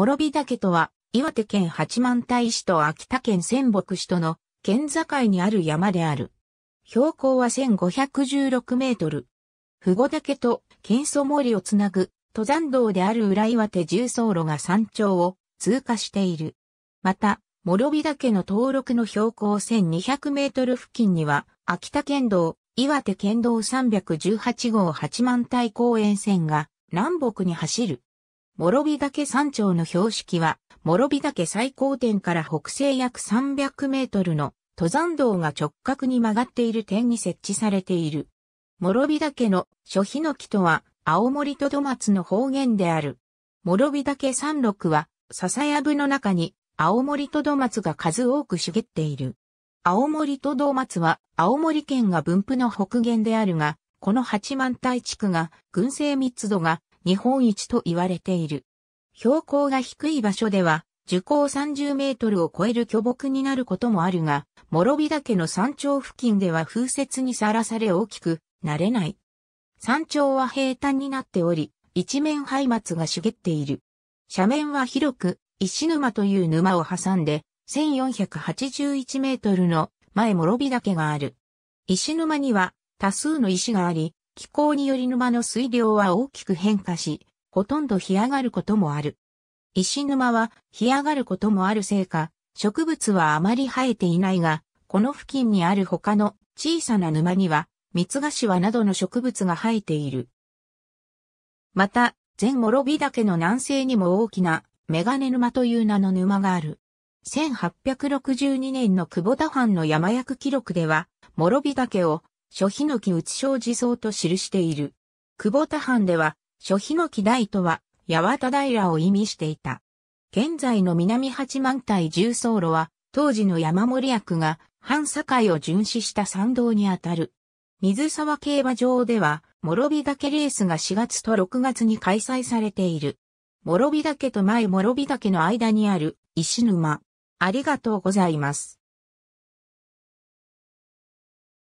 諸火岳とは、岩手県八幡平市と秋田県仙北市との県境にある山である。標高は1516メートル。富後岳と県祖森をつなぐ登山道である裏岩手重走路が山頂を通過している。また、諸火岳の登録の標高1200メートル付近には、秋田県道、岩手県道318号八幡平公園線が南北に走る。諸尾岳山頂の標識は、諸尾岳最高点から北西約300メートルの登山道が直角に曲がっている点に設置されている。諸尾岳の諸日の木とは、青森と戸松の方言である。諸尾岳山麓は、笹やぶの中に、青森と戸松が数多く茂っている。青森と戸松は、青森県が分布の北限であるが、この八幡平地区が、群生密度が日本一と言われている。標高が低い場所では、樹高30メートルを超える巨木になることもあるが、諸火岳の山頂付近では風雪にさらされ大きくなれない。山頂は平坦になっており、一面灰松が茂っている。斜面は広く、石沼という沼を挟んで、1481メートルの前諸火岳がある。石沼には多数の石があり、気候により沼の水量は大きく変化し、ほとんど干上がることもある。石沼は干上がることもあるせいか、植物はあまり生えていないが、この付近にある他の小さな沼には、蜜頭などの植物が生えている。また、全諸尾岳の南西にも大きなメガネ沼という名の沼がある。1862年の久保田藩の山役記録では、諸尾岳を諸ヒノキ内小地蔵と記している。久保田藩では、諸ヒノキ大とは、八幡平を意味していた。現在の南八幡対重層路は、当時の山森役が、藩境を巡視した参道にあたる。水沢競馬場では、諸火岳レースが4月と6月に開催されている。諸火岳と前諸火岳の間にある石沼。ありがとうございます。